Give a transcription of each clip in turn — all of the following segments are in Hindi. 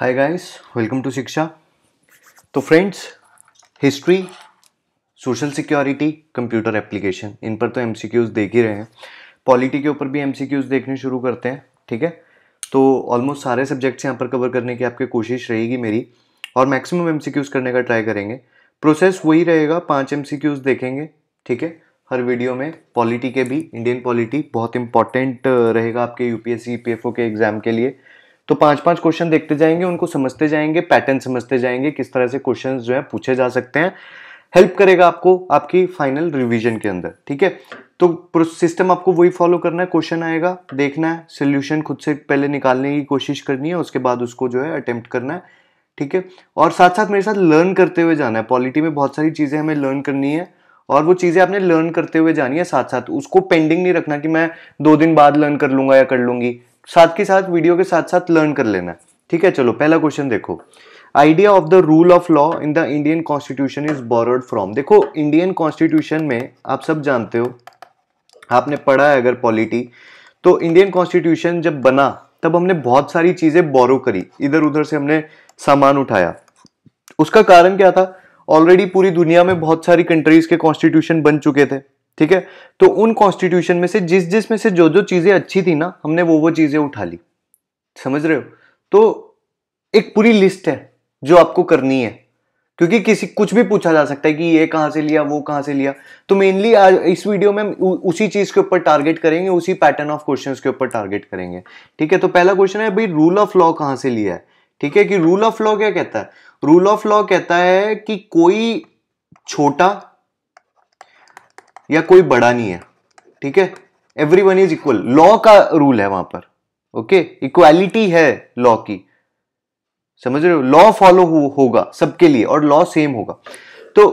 Hi guys welcome to Shiksha तो friends history social security computer application in पर तो एमसीक्यूज देख ही रहे हैं पॉलिटी के ऊपर भी एमसीक्यूज देखने शुरू करते हैं ठीक है तो ऑलमोस्ट सारे सब्जेक्ट्स यहाँ पर कवर करने की आपकी कोशिश रहेगी मेरी और मैक्सिमम एम करने का ट्राई करेंगे प्रोसेस वही रहेगा पाँच एम देखेंगे ठीक है हर वीडियो में पॉलिटी के भी इंडियन पॉलिटी बहुत इंपॉर्टेंट रहेगा आपके यूपीएससी पी के एग्ज़ाम के लिए तो पांच पांच क्वेश्चन देखते जाएंगे उनको समझते जाएंगे पैटर्न समझते जाएंगे किस तरह से क्वेश्चन जो है पूछे जा सकते हैं हेल्प करेगा आपको आपकी फाइनल रिविजन के अंदर ठीक है तो सिस्टम आपको वही फॉलो करना है क्वेश्चन आएगा देखना है सोल्यूशन खुद से पहले निकालने की कोशिश करनी है उसके बाद उसको जो है अटेम्प्ट करना है ठीक है और साथ साथ मेरे साथ लर्न करते हुए जाना है पॉलिटी में बहुत सारी चीज़ें हमें लर्न करनी है और वो चीज़ें आपने लर्न करते हुए जानी है साथ साथ उसको पेंडिंग नहीं रखना कि मैं दो दिन बाद लर्न कर लूँगा या कर लूँगी साथ के साथ वीडियो के साथ साथ लर्न कर लेना ठीक है चलो पहला क्वेश्चन देखो idea of the rule of law in the Indian constitution is borrowed from देखो इंडियन कॉन्स्टिट्यूशन में आप सब जानते हो आपने पढ़ा है अगर पॉलिटी तो इंडियन कॉन्स्टिट्यूशन जब बना तब हमने बहुत सारी चीज़ें बोरो करी इधर उधर से हमने सामान उठाया उसका कारण क्या था ऑलरेडी पूरी दुनिया में बहुत सारी कंट्रीज के कॉन्स्टिट्यूशन बन चुके थे ठीक है तो उन कॉन्स्टिट्यूशन में से जिस जिस में से जो जो चीज़ें अच्छी थी ना हमने वो वो चीज़ें उठा ली समझ रहे हो तो एक पूरी लिस्ट है जो आपको करनी है क्योंकि किसी कुछ भी पूछा जा सकता है कि ये कहां से लिया वो कहां से लिया तो मेनली आज इस वीडियो में हम उसी चीज़ के ऊपर टारगेट करेंगे उसी पैटर्न ऑफ क्वेश्चन के ऊपर टारगेट करेंगे ठीक है तो पहला क्वेश्चन है भाई रूल ऑफ लॉ कहां से लिया है ठीक है कि रूल ऑफ लॉ क्या कहता है रूल ऑफ लॉ कहता है कि कोई छोटा या कोई बड़ा नहीं है ठीक है every one is equal law का रूल है वहां पर ओके okay? इक्वालिटी है लॉ की समझ रहे हो लॉ फॉलो होगा सबके लिए और लॉ सेम होगा तो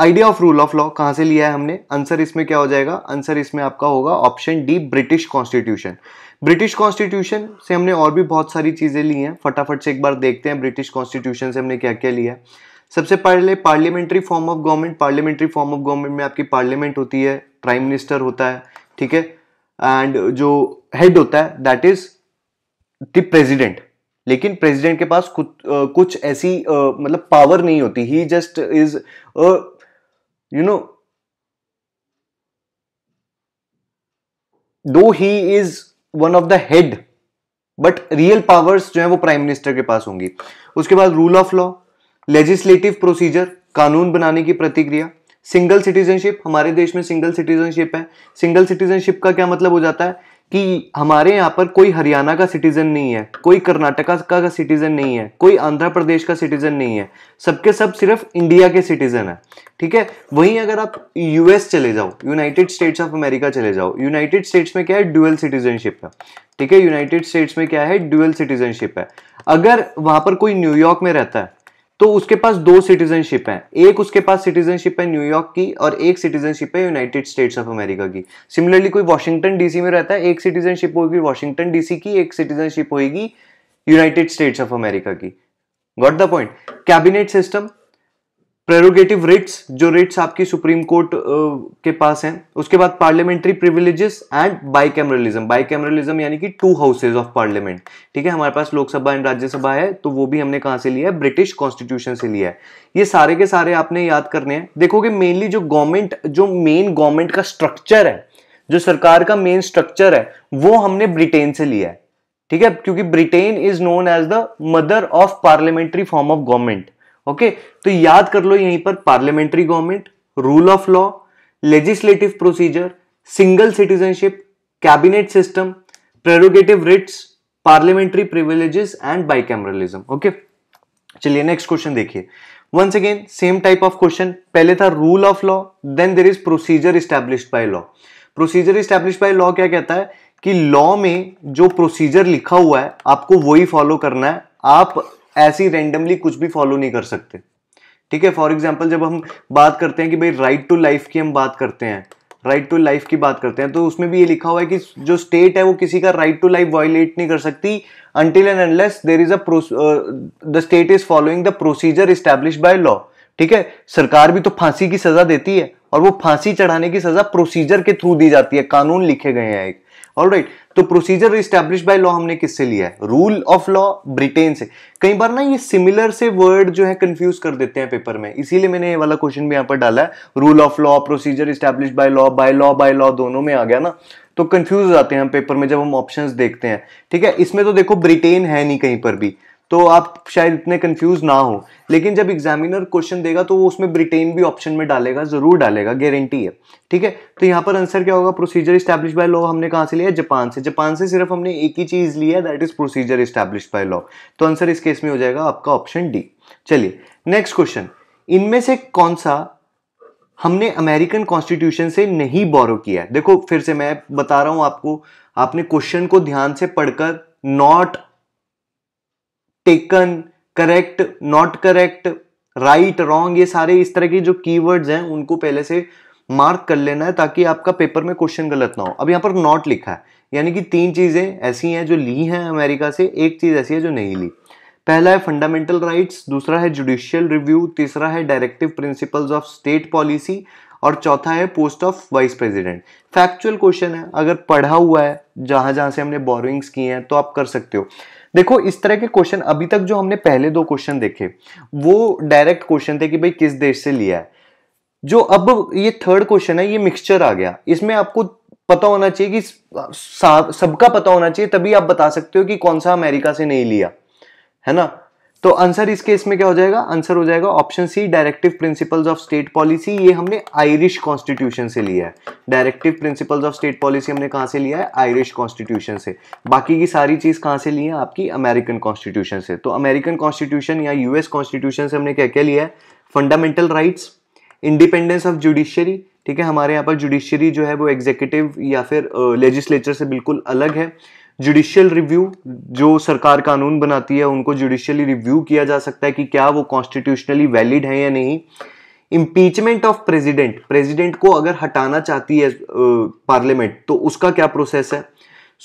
idea of rule of law कहां से लिया है हमने आंसर इसमें क्या हो जाएगा आंसर इसमें आपका होगा option D British constitution British constitution से हमने और भी बहुत सारी चीजें ली हैं फटाफट से एक बार देखते हैं ब्रिटिश कॉन्स्टिट्यूशन से हमने क्या क्या लिया है सबसे पहले parliamentary form of government parliamentary form of government में आपकी पार्लियामेंट होती है प्राइम मिनिस्टर होता है ठीक है एंड जो हेड होता है दैट इज द प्रेजिडेंट लेकिन प्रेसिडेंट के पास कुछ कुछ ऐसी मतलब पावर नहीं होती ही just is you know though he is one of the head but real powers जो है वो प्राइम मिनिस्टर के पास होंगी उसके बाद rule of law legislative procedure कानून बनाने की प्रतिक्रिया सिंगल सिटीजनशिप हमारे देश में सिंगल सिटीजनशिप है सिंगल सिटीजनशिप का क्या मतलब हो जाता है कि हमारे यहाँ पर कोई हरियाणा का सिटीजन नहीं है कोई कर्नाटका का सिटीजन नहीं है कोई आंध्र प्रदेश का सिटीजन नहीं है सबके सब सिर्फ इंडिया के सिटीजन है ठीक है वहीं अगर आप यूएस चले जाओ यूनाइटेड स्टेट्स ऑफ अमेरिका चले जाओ यूनाइटेड स्टेट्स में क्या है ड्यूअल सिटीजनशिप है ठीक है यूनाइटेड स्टेट्स में क्या है ड्यूअल सिटीजनशिप है अगर वहां पर कोई न्यूयॉर्क में रहता है तो उसके पास दो सिटीजनशिप है एक उसके पास सिटीजनशिप है न्यूयॉर्क की और एक सिटीजनशिप है यूनाइटेड स्टेट्स ऑफ अमेरिका की सिमिलरली कोई वॉशिंगटन डीसी में रहता है एक सिटीजनशिप होगी वॉशिंगटन डीसी की एक सिटीजनशिप होगी यूनाइटेड स्टेट्स ऑफ अमेरिका की got the point cabinet system prerogative writs जो रिट्स आपकी सुप्रीम कोर्ट के पास हैं उसके बाद parliamentary privileges and bicameralism bicameralism यानी कि टू हाउसेज ऑफ पार्लियामेंट ठीक है हमारे पास लोकसभा एंड राज्यसभा है तो वो भी हमने कहाँ से लिया है ब्रिटिश कॉन्स्टिट्यूशन से लिया है ये सारे के सारे आपने याद करने हैं देखोगे मेनली जो गवर्नमेंट जो मेन गवर्नमेंट का स्ट्रक्चर है जो सरकार का मेन स्ट्रक्चर है वो हमने ब्रिटेन से लिया है ठीक है क्योंकि Britain is known as the mother of parliamentary form of government okay तो याद कर लो यहीं पर parliamentary government rule of law legislative procedure single citizenship cabinet system prerogative writs parliamentary privileges and bicameralism okay चलिए नेक्स्ट क्वेश्चन देखिए once again same type of question पहले था rule of law then there is procedure established by law procedure established by law क्या कहता है कि लॉ में जो प्रोसीजर लिखा हुआ है आपको वही फॉलो करना है आप ऐसे ही रेंडमली कुछ भी फॉलो नहीं कर सकते ठीक है फॉर एग्जाम्पल जब हम बात करते हैं कि भाई राइट टू लाइफ की हम बात करते हैं राइट टू लाइफ की बात करते हैं तो उसमें भी ये लिखा हुआ है कि जो स्टेट है वो किसी का राइट टू लाइफ वायोलेट नहीं कर सकती until and unless there is a the state is following the procedure established by law ठीक है सरकार भी तो फांसी की सजा देती है और वो फांसी चढ़ाने की सजा प्रोसीजर के थ्रू दी जाती है कानून लिखे गए हैं एक ऑल right. तो प्रोसीजर रिस्टैब्लिश बाय लॉ हमने किससे लिया है रूल ऑफ लॉ ब्रिटेन से कई बार ना ये सिमिलर से वर्ड जो है कंफ्यूज कर देते हैं पेपर में इसीलिए मैंने ये वाला क्वेश्चन भी यहाँ पर डाला है rule of law procedure established by law by law by law दोनों में आ गया ना तो कंफ्यूज हो जाते हैं हम पेपर में जब हम ऑप्शन देखते हैं ठीक है इसमें तो देखो ब्रिटेन है नहीं कहीं पर भी तो आप शायद इतने कंफ्यूज ना हो लेकिन जब एग्जामिनर क्वेश्चन देगा तो वो उसमें ब्रिटेन भी ऑप्शन में डालेगा जरूर डालेगा गारंटी है ठीक है तो यहाँ पर आंसर क्या होगा प्रोसीजर इस्टेब्लिश बाय लॉ हमने कहाँ से लिया जापान से जापान से सिर्फ हमने एक ही चीज लिया that is procedure established by law तो आंसर इस केस में हो जाएगा आपका ऑप्शन डी चलिए नेक्स्ट क्वेश्चन इनमें से कौन सा हमने अमेरिकन कॉन्स्टिट्यूशन से नहीं बोरो किया देखो फिर से मैं बता रहा हूं आपको आपने क्वेश्चन को ध्यान से पढ़कर not taken correct not correct right wrong ये सारे इस तरह के जो कीवर्ड्स हैं उनको पहले से मार्क कर लेना है ताकि आपका पेपर में क्वेश्चन गलत ना हो अब यहाँ पर नॉट लिखा है यानी कि तीन चीज़ें ऐसी हैं जो ली हैं अमेरिका से एक चीज़ ऐसी है जो नहीं ली पहला है फंडामेंटल राइट्स दूसरा है जुडिशियल रिव्यू तीसरा है directive principles of state policy और चौथा है post of vice president factual question है अगर पढ़ा हुआ है जहां जहां से हमने बोरिंग्स की हैं तो आप कर सकते हो देखो इस तरह के क्वेश्चन अभी तक जो हमने पहले दो क्वेश्चन देखे वो डायरेक्ट क्वेश्चन थे कि भाई किस देश से लिया है जो अब ये थर्ड क्वेश्चन है ये मिक्सचर आ गया इसमें आपको पता होना चाहिए कि सबका पता होना चाहिए तभी आप बता सकते हो कि कौन सा अमेरिका से नहीं लिया है ना तो आंसर इस केस में क्या हो जाएगा आंसर हो जाएगा option C directive principles of state policy ये हमने आयरिश कॉन्स्टिट्यूशन से लिया है directive principles of state policy हमने कहां से लिया है आयरिश कॉन्स्टिट्यूशन से बाकी की सारी चीज़ कहां से ली है आपकी अमेरिकन कॉन्स्टिट्यूशन से तो अमेरिकन कॉन्स्टिट्यूशन या यूएस कॉन्स्टिट्यूशन से हमने क्या क्या लिया है fundamental right independence of judiciary ठीक है हमारे यहाँ पर जुडिशियरी जो है वो एग्जीक्यूटिव या फिर लेजिस्लेचर uh, से बिल्कुल अलग है जुडिशियल रिव्यू जो सरकार कानून बनाती है उनको जुडिशियली रिव्यू किया जा सकता है कि क्या वो कॉन्स्टिट्यूशनली वैलिड है या नहीं इम्पीचमेंट ऑफ प्रेसिडेंट प्रेसिडेंट को अगर हटाना चाहती है पार्लियामेंट तो उसका क्या प्रोसेस है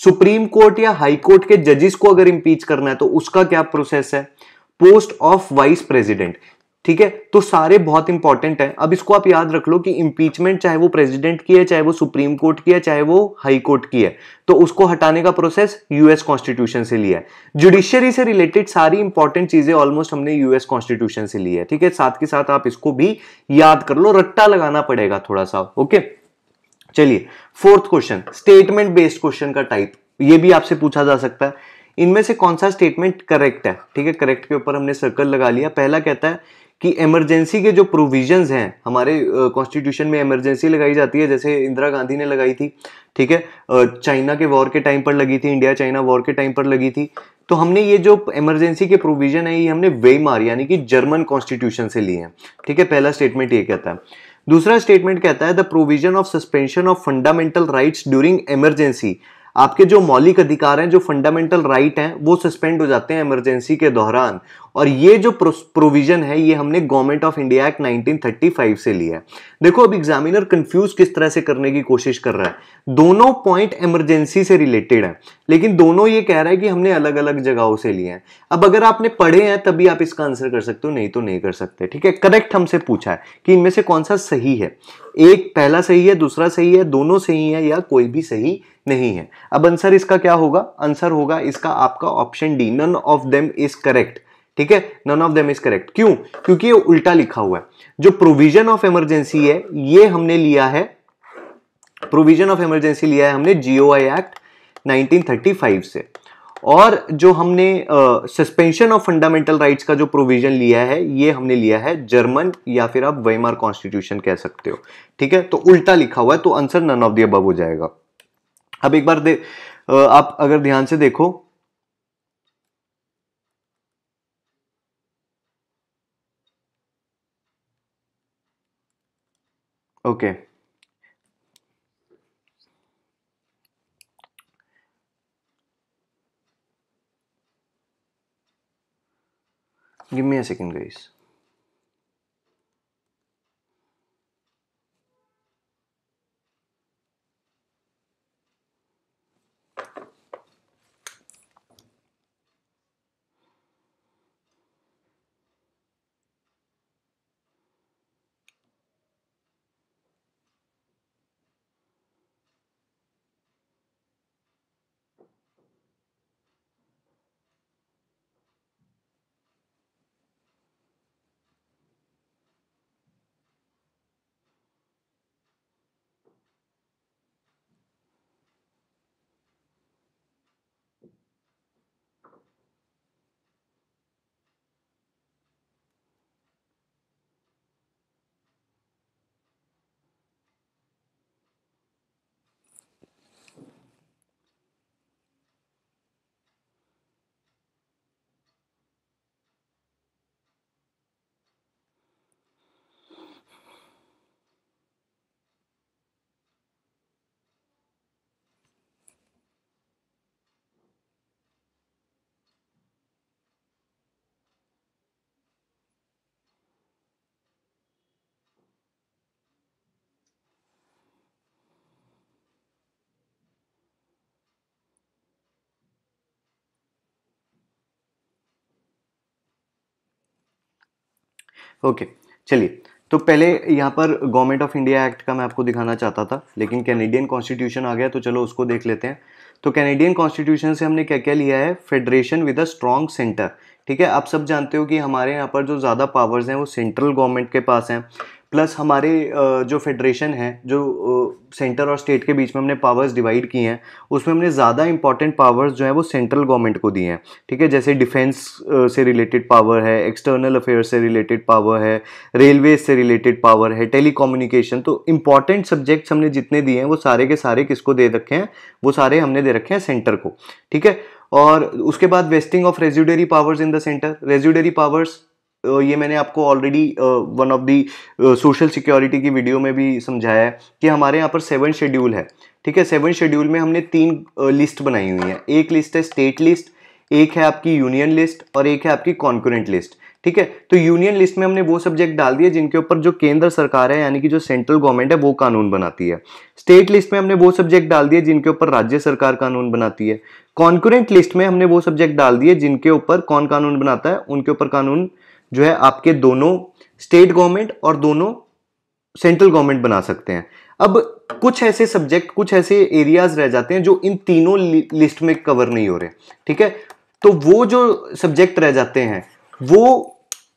सुप्रीम कोर्ट या हाई कोर्ट के जजेस को अगर इम्पीच करना है तो उसका क्या प्रोसेस है पोस्ट ऑफ वाइस प्रेसिडेंट ठीक है तो सारे बहुत इंपॉर्टेंट है अब इसको आप याद रख लो कि इंपीचमेंट चाहे वो प्रेसिडेंट की है चाहे वो सुप्रीम कोर्ट की है चाहे वो हाई कोर्ट की है तो उसको हटाने का प्रोसेस यूएस कॉन्स्टिट्यूशन से लिया है जुडिशियरी से रिलेटेड सारी इंपॉर्टेंट चीजें ऑलमोस्ट हमने यूएस कॉन्स्टिट्यूशन से ली है ठीक है साथ के साथ आप इसको भी याद कर लो रट्टा लगाना पड़ेगा थोड़ा सा ओके चलिए fourth question statement based question का टाइप ये भी आपसे पूछा जा सकता है इनमें से कौन सा स्टेटमेंट करेक्ट है ठीक है करेक्ट के ऊपर हमने सर्कल लगा लिया पहला कहता है कि इमरजेंसी के जो प्रोविजंस हैं हमारे कॉन्स्टिट्यूशन में इमरजेंसी लगाई जाती है जैसे इंदिरा गांधी ने लगाई थी ठीक है चाइना के वॉर के टाइम पर लगी थी इंडिया चाइना वॉर के टाइम पर लगी थी तो हमने ये जो इमरजेंसी के प्रोविजन है ये हमने मार यानी कि जर्मन कॉन्स्टिट्यूशन से लिए हैं ठीक है पहला स्टेटमेंट ये कहता है दूसरा स्टेटमेंट कहता है the provision of suspension of fundamental rights during emergency आपके जो मौलिक अधिकार हैं जो फंडामेंटल राइट हैं वो सस्पेंड हो जाते हैं इमरजेंसी के दौरान और ये जो प्रोविजन है ये हमने गवर्नमेंट ऑफ इंडिया एक्ट 1935 से लिया है देखो अब एग्जामिनर कंफ्यूज किस तरह से करने की कोशिश कर रहा है दोनों पॉइंट इमरजेंसी से रिलेटेड है लेकिन दोनों ये कह रहा है कि हमने अलग अलग जगहों से लिए हैं अब अगर आपने पढ़े हैं तभी आप इसका आंसर कर सकते हो नहीं तो नहीं कर सकते ठीक है करेक्ट हमसे पूछा है कि इनमें से कौन सा सही है एक पहला सही है दूसरा सही है दोनों सही है या कोई भी सही नहीं है अब आंसर इसका क्या होगा आंसर होगा इसका आपका option D none of them is correct ठीक है none of them is correct क्यों क्योंकि ये उल्टा लिखा हुआ है जो प्रोविजन ऑफ इमरजेंसी है ये हमने लिया है प्रोविजन ऑफ इमरजेंसी लिया है हमने जीओ एक्ट 1935 से और जो हमने सस्पेंशन ऑफ फंडामेंटल राइट्स का जो प्रोविजन लिया है ये हमने लिया है जर्मन या फिर आप वेमार कॉन्स्टिट्यूशन कह सकते हो ठीक है तो उल्टा लिखा हुआ है तो आंसर नन ऑफ दी अब हो जाएगा अब एक बार दे uh, आप अगर ध्यान से देखो okay give me a second guys okay चलिए तो पहले यहाँ पर गवर्नमेंट ऑफ इंडिया एक्ट का मैं आपको दिखाना चाहता था लेकिन कैनेडियन कॉन्स्टिट्यूशन आ गया तो चलो उसको देख लेते हैं तो कैनेडियन कॉन्स्टिट्यूशन से हमने क्या क्या लिया है federation with a strong centre ठीक है आप सब जानते हो कि हमारे यहाँ पर जो ज़्यादा पावर्स हैं वो सेंट्रल गवर्नमेंट के पास हैं प्लस हमारे जो फेडरेशन है जो सेंटर और स्टेट के बीच में हमने पावर्स डिवाइड किए हैं उसमें हमने ज़्यादा इंपॉर्टेंट पावर्स जो है वो सेंट्रल गवर्नमेंट को दिए हैं ठीक है जैसे डिफेंस से रिलेटेड पावर है एक्सटर्नल अफेयर्स से रिलेटेड पावर है रेलवे से रिलेटेड पावर है टेली तो इंपॉर्टेंट सब्जेक्ट्स हमने जितने दिए हैं वो सारे के सारे किसको दे रखे हैं वो सारे हमने दे रखे हैं सेंटर को ठीक है और उसके बाद vesting of residuary powers in the centre residuary powers ये मैंने आपको already one of the social security की वीडियो में भी समझाया है कि हमारे यहाँ पर सेवन शेड्यूल है ठीक है सेवन शेड्यूल में हमने तीन लिस्ट बनाई हुई है एक लिस्ट है स्टेट लिस्ट एक है आपकी यूनियन लिस्ट और एक है आपकी कॉन्क्रेंट लिस्ट ठीक है तो यूनियन लिस्ट में हमने वो सब्जेक्ट डाल दिए जिनके ऊपर जो केंद्र सरकार है यानी कि जो सेंट्रल गवर्नमेंट है वो कानून बनाती है स्टेट लिस्ट में हमने वो सब्जेक्ट डाल दिए जिनके ऊपर राज्य सरकार कानून बनाती है कॉन्क्रेंट लिस्ट में हमने वो सब्जेक्ट डाल दिए जिनके ऊपर कौन कानून बनाता है उनके ऊपर कानून जो है आपके दोनों स्टेट गवर्नमेंट और दोनों सेंट्रल गवर्नमेंट बना सकते हैं अब कुछ ऐसे सब्जेक्ट कुछ ऐसे एरियाज रह जाते हैं जो इन तीनों लिस्ट में कवर नहीं हो रहे ठीक है तो वो जो सब्जेक्ट रह जाते हैं वो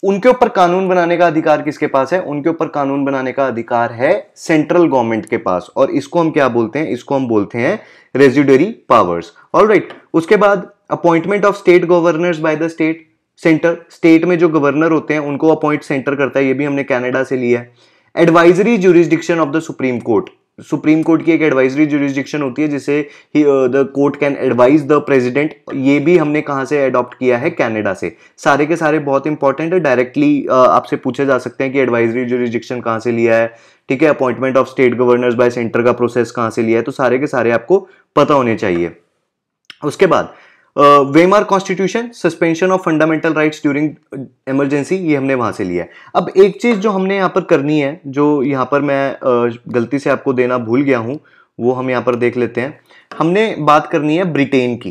उनके ऊपर कानून बनाने का अधिकार किसके पास है उनके ऊपर कानून बनाने का अधिकार है सेंट्रल गवर्नमेंट के पास और इसको हम क्या बोलते हैं इसको हम बोलते हैं रेजिडरी पावर्स ऑल राइट उसके बाद appointment of state governors by the state centre state में जो गवर्नर होते हैं उनको अपॉइंट सेंटर करता है ये भी हमने कनाडा से लिया है advisory jurisdiction of the supreme court supreme court की एक एडवाइजरी जुरिस्डिक्शन होती है जिसे the court can advise the president ये भी हमने कहाँ से अडॉप्ट किया है कनाडा से सारे के सारे बहुत इंपॉर्टेंट है डायरेक्टली uh, आपसे पूछे जा सकते हैं कि एडवाइजरी जुरिस्डिक्शन कहाँ से लिया है ठीक है appointment of state governor by centre का प्रोसेस कहाँ से लिया है तो सारे के सारे आपको पता होने चाहिए उसके बाद Weimar constitution suspension of fundamental rights during emergency ये हमने वहां से लिया है अब एक चीज जो हमने यहां पर करनी है जो यहां पर मैं uh, गलती से आपको देना भूल गया हूं वो हम यहाँ पर देख लेते हैं हमने बात करनी है ब्रिटेन की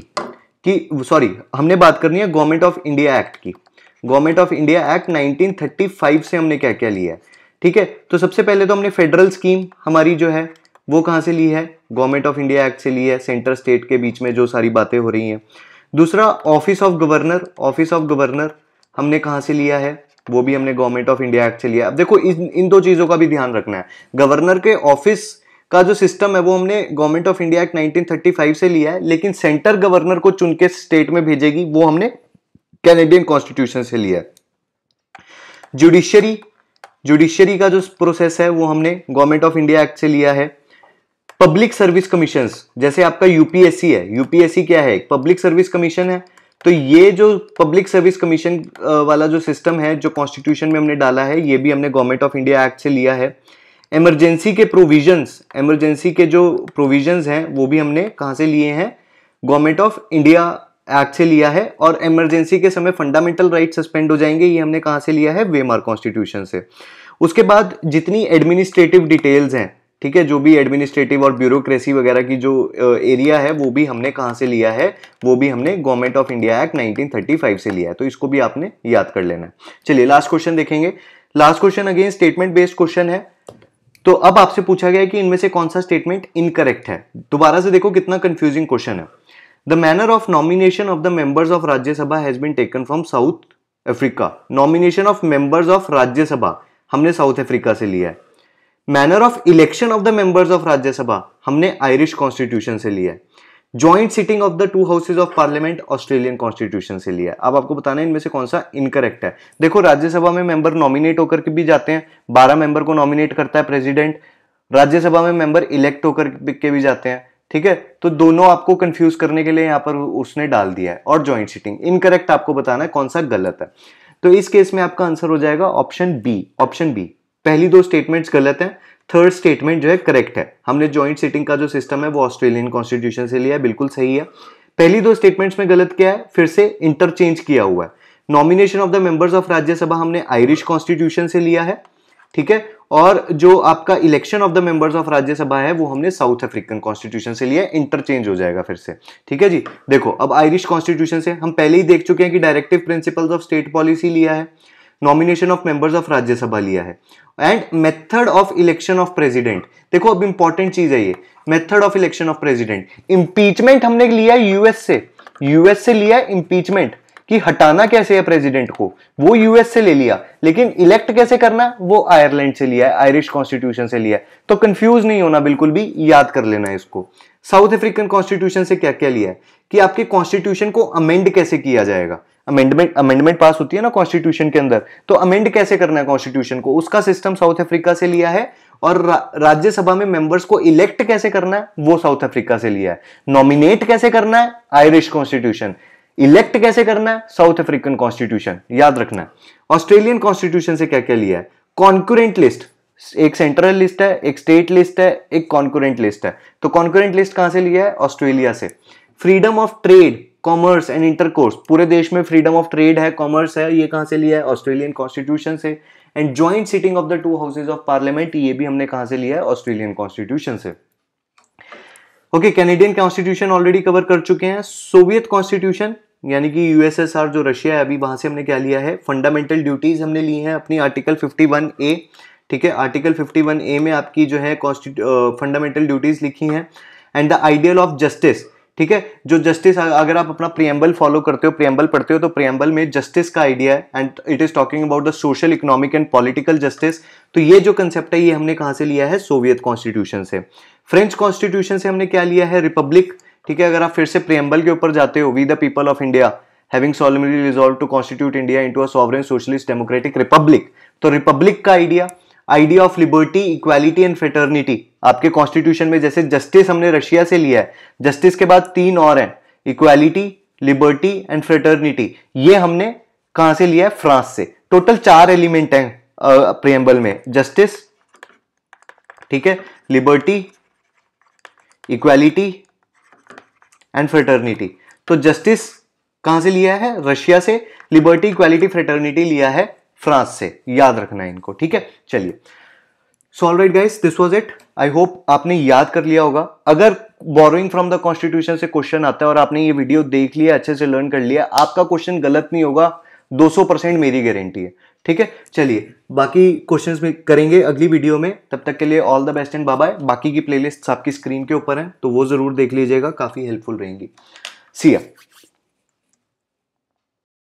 कि सॉरी हमने बात करनी है गवर्नमेंट ऑफ इंडिया एक्ट की गवर्नमेंट ऑफ इंडिया एक्ट 1935 से हमने क्या क्या लिया है ठीक है तो सबसे पहले तो हमने फेडरल स्कीम हमारी जो है वो कहाँ से ली है गवर्नमेंट ऑफ इंडिया एक्ट से ली है सेंटर स्टेट के बीच में जो सारी बातें हो रही हैं दूसरा office of governor office of governor हमने कहाँ से लिया है वो भी हमने गवर्नमेंट ऑफ इंडिया एक्ट से लिया अब देखो इन इन दो चीज़ों का भी ध्यान रखना है गवर्नर के ऑफिस का जो सिस्टम है वो हमने गवर्नमेंट ऑफ इंडिया एक्ट 1935 से लिया है लेकिन सेंटर गवर्नर को चुन के स्टेट में भेजेगी वो हमने कैनेडियन कॉन्स्टिट्यूशन से लिया है जुडिशरी जुडिशरी का जो प्रोसेस है वो हमने गवर्नमेंट ऑफ इंडिया एक्ट से लिया है पब्लिक सर्विस कमीशन जैसे आपका यूपीएससी है यूपीएससी क्या है पब्लिक सर्विस कमीशन है तो ये जो पब्लिक सर्विस कमीशन वाला जो सिस्टम है जो कॉन्स्टिट्यूशन में हमने डाला है ये भी हमने गवर्नमेंट ऑफ इंडिया एक्ट से लिया है एमरजेंसी के प्रोविजंस एमरजेंसी के जो प्रोविजंस हैं वो भी हमने कहाँ से लिए हैं गवर्नमेंट ऑफ इंडिया एक्ट से लिया है और एमरजेंसी के समय फंडामेंटल राइट सस्पेंड हो जाएंगे ये हमने कहाँ से लिया है वेमार कॉन्स्टिट्यूशन से उसके बाद जितनी एडमिनिस्ट्रेटिव डिटेल्स हैं ठीक है जो भी एडमिनिस्ट्रेटिव और ब्यूरोक्रेसी वगैरह की जो एरिया है वो भी हमने कहाँ से लिया है वो भी हमने गवर्नमेंट ऑफ इंडिया एक्ट 1935 से लिया है तो इसको भी आपने याद कर लेना है चलिए लास्ट क्वेश्चन देखेंगे last question again statement based question है तो अब आपसे पूछा गया कि इनमें से कौन सा स्टेटमेंट इनकरेक्ट है दोबारा से देखो कितना कंफ्यूजिंग क्वेश्चन है the manner of nomination of the members of Rajya Sabha has been taken from south Africa nomination of members of Rajya Sabha हमने साउथ अफ्रीका से लिया है manner of election of the members of Rajya Sabha हमने आयरिश कॉन्स्टिट्यूशन से लिया है joint sitting of the two houses of parliament Australian constitution से लिया अब आपको बताना है इनमें से कौन सा इनकरेक्ट है देखो राज्यसभा में मेंबर नॉमिनेट होकर के भी जाते हैं बारह मेंबर को नॉमिनेट करता है प्रेसिडेंट राज्यसभा में मेंबर इलेक्ट होकर के भी जाते हैं ठीक है तो दोनों आपको कंफ्यूज करने के लिए यहाँ पर उसने डाल दिया है और ज्वाइंट सिटिंग इनकरेक्ट आपको बताना है कौन सा गलत है तो इस केस में आपका आंसर हो जाएगा ऑप्शन बी ऑप्शन बी पहली दो स्टेटमेंट्स गलत हैं थर्ड स्टेटमेंट जो है करेक्ट है हमने ज्वाइंट सिटिंग का जो सिस्टम है वो ऑस्ट्रेलियन कॉन्स्टिट्यूशन से लिया है बिल्कुल सही है पहली दो स्टेटमेंट्स में गलत क्या है फिर से इंटरचेंज किया हुआ है nomination of the members of Rajya Sabha हमने आयरिश कॉन्स्टिट्यूशन से लिया है ठीक है और जो आपका election of the members of Rajya Sabha है वो हमने साउथ अफ्रीकन कॉन्स्टिट्यूशन से लिया इंटरचेंज हो जाएगा फिर से ठीक है जी देखो अब आयरिश कॉन्स्टिट्यूशन से हम पहले ही देख चुके हैं कि directive principles of state policy लिया है nomination of members of Rajya Sabha लिया है and method of election of president देखो अब इंपॉर्टेंट चीज है ये method of election of president impeachment हमने लिया यूएस से यूएस से लिया इंपीचमेंट कि हटाना कैसे है प्रेसिडेंट को वो यूएस से ले लिया लेकिन इलेक्ट कैसे करना वो आयरलैंड से लिया है आयरिश कॉन्स्टिट्यूशन से लिया है तो कंफ्यूज नहीं होना बिल्कुल भी याद कर लेना इसको साउथ अफ्रीकन कॉन्स्टिट्यूशन से क्या क्या लिया है कि आपके कॉन्स्टिट्यूशन को अमेंड कैसे किया जाएगा अमेंडमेंट अमेंडमेंट पास होती है ना कॉन्स्टिट्यूशन के अंदर तो अमेंड कैसे करना है कॉन्स्टिट्यूशन को उसका सिस्टम साउथ अफ्रीका से लिया है और रा, राज्यसभा में मेंबर्स को इलेक्ट कैसे करना है वो साउथ अफ्रीका से लिया है नॉमिनेट कैसे करना है आयरिश कॉन्स्टिट्यूशन इलेक्ट कैसे करना है साउथ अफ्रीकन कॉन्स्टिट्यूशन याद रखना है ऑस्ट्रेलियन कॉन्स्टिट्यूशन से क्या क्या लिया है कॉन्क्यूरेंट लिस्ट एक सेंट्रल लिस्ट है एक स्टेट लिस्ट है एक कॉन्कुरेंट लिस्ट है तो कॉन्क्यूरेंट लिस्ट कहां से लिया है ऑस्ट्रेलिया से freedom of trade commerce and intercourse पूरे देश में फ्रीडम ऑफ ट्रेड है कॉमर्स है ये कहाँ से लिया है ऑस्ट्रेलियन कॉन्स्टिट्यूशन से and joint sitting of the two houses of parliament ये भी हमने कहाँ से लिया है ऑस्ट्रेलियन कॉन्स्टिट्यूशन से okay Canadian constitution already cover कर चुके हैं सोवियत कॉन्स्टिट्यूशन यानी कि यूएसएसआर जो रशिया है अभी वहां से हमने क्या लिया है फंडामेंटल ड्यूटीज हमने ली हैं अपनी आर्टिकल 51 ए ठीक है आर्टिकल 51 ए में आपकी जो है फंडामेंटल ड्यूटीज लिखी हैं and the ideal of justice ठीक है जो जस्टिस अगर आप अपना प्रियम्बल फॉलो करते हो प्रियम्बल पढ़ते हो तो प्रियम्बल में जस्टिस का आइडिया है and it is talking about the social economic and political justice तो ये जो कंसेप्ट है ये हमने कहां से लिया है सोवियत कॉन्स्टिट्यूशन से फ्रेंच कॉन्स्टिट्यूशन से हमने क्या लिया है रिपब्लिक ठीक है अगर आप फिर से प्रियम्बल के ऊपर जाते हो we the people of India having solemnly resolved to constitute India into a sovereign socialist democratic republic तो रिपब्लिक का idea idea of liberty equality and fraternity आपके कॉन्स्टिट्यूशन में जैसे जस्टिस हमने रशिया से लिया है जस्टिस के बाद तीन और हैं इक्वालिटी लिबर्टी एंड फ्रेटर्निटी ये हमने कहां से लिया है फ्रांस से टोटल चार एलिमेंट हैं प्रियम्बल में जस्टिस ठीक है लिबर्टी इक्वालिटी एंड फ्रेटर्निटी तो जस्टिस कहां से लिया है रशिया से लिबर्टी इक्वालिटी फ्रेटर्निटी लिया है फ्रांस से याद रखना है इनको ठीक है चलिए so all right guys this was it I hope आपने याद कर लिया होगा अगर बोरोइंग फ्रॉम द कॉन्स्टिट्यूशन से क्वेश्चन आता है और आपने ये वीडियो देख लिया अच्छे से लर्न कर लिया आपका क्वेश्चन गलत नहीं होगा 200 परसेंट मेरी गारंटी है ठीक है चलिए बाकी क्वेश्चंस में करेंगे अगली वीडियो में तब तक के लिए all the best and bye बाकी की प्लेलिस्ट आपकी स्क्रीन के ऊपर है तो वो जरूर देख लीजिएगा काफ़ी हेल्पफुल रहेंगी सिया